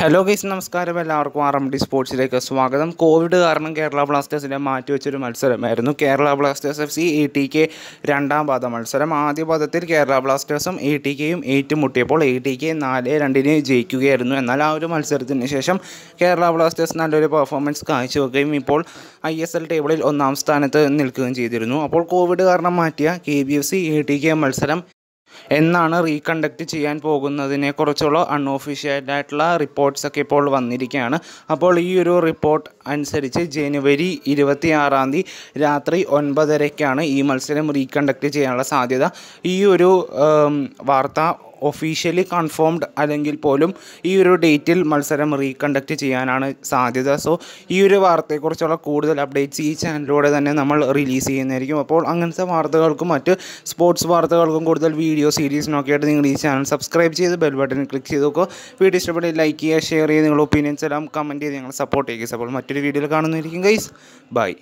hello guys നമസ്കാരം എല്ലാവർക്കും R M D സ്പോർട്സിലേക്ക് സ്വാഗതം കോവിഡ് കാരണം കേരള ബ്ലാസ്റ്റേഴ്സിൻ്റെ മാറ്റിവെച്ചൊരു മത്സരമായിരുന്നു Kerala Blasters F C A T K രണ്ടാം പാദ മത്സരം ആദ്യ പാദത്തിൽ കേരള ബ്ലാസ്റ്റേഴ്സും എ ടി കെയും ഏറ്റുമുട്ടിയപ്പോൾ എ ടി കെ നാല് രണ്ടിന് ജയിക്കുകയായിരുന്നു എന്നാൽ ആ ഒരു മത്സരത്തിന് ശേഷം കേരള ബ്ലാസ്റ്റേഴ്സ് നല്ലൊരു പെർഫോമൻസ് കാഴ്ചവെക്കുകയും ഇപ്പോൾ ഐ എസ് എൽ ടേബിളിൽ ഒന്നാം സ്ഥാനത്ത് നിൽക്കുകയും ചെയ്തിരുന്നു അപ്പോൾ കോവിഡ് കാരണം മാറ്റിയ K B F C A T K മത്സരം എന്നാണ് റീകണ്ടക്ട് ചെയ്യാൻ പോകുന്നതിനെ കുറിച്ചുള്ള അൺഒഫീഷ്യലായിട്ടുള്ള റിപ്പോർട്ട്സൊക്കെ ഇപ്പോൾ വന്നിരിക്കുകയാണ് അപ്പോൾ ഈ ഒരു റിപ്പോർട്ട് അനുസരിച്ച് ജനുവരി ഇരുപത്തി ആറാം തീയതി രാത്രി ഒൻപതരയ്ക്കാണ് ഈ മത്സരം റീകണ്ടക്ട് ചെയ്യാനുള്ള സാധ്യത ഈ ഒരു വാർത്ത ഒഫീഷ്യലി കൺഫേംഡ് അല്ലെങ്കിൽ പോലും ഈ ഒരു ഡേറ്റിൽ മത്സരം റീകണ്ടക്റ്റ് ചെയ്യാനാണ് സാധ്യത സോ ഈ ഒരു വാർത്തയെക്കുറിച്ചുള്ള കൂടുതൽ അപ്ഡേറ്റ്സ് ഈ ചാനലിലൂടെ തന്നെ നമ്മൾ റിലീസ് ചെയ്യുന്നതായിരിക്കും അപ്പോൾ അങ്ങനത്തെ വാർത്തകൾക്കും മറ്റ് സ്പോർട്സ് വാർത്തകൾക്കും കൂടുതൽ വീഡിയോ സീരീസിനൊക്കെ ആയിട്ട് നിങ്ങൾ ഈ ചാനൽ സബ്സ്ക്രൈബ് ചെയ്ത് ബെൽ ബട്ടൺ ക്ലിക്ക് ചെയ്ത് നോക്കുക വീഡിയോ ഇഷ്ടപ്പെട്ട് ലൈക്ക് ചെയ്യുക ഷെയർ ചെയ്യുക നിങ്ങളുടെ ഒപ്പീനിയൻസ് എല്ലാം കമൻറ്റ് ചെയ്ത് ഞങ്ങൾ സപ്പോർട്ട് ചെയ്യുക അപ്പോൾ മറ്റൊരു വീഡിയോയിൽ കാണുന്നതായിരിക്കും ഗൈസ് ബൈ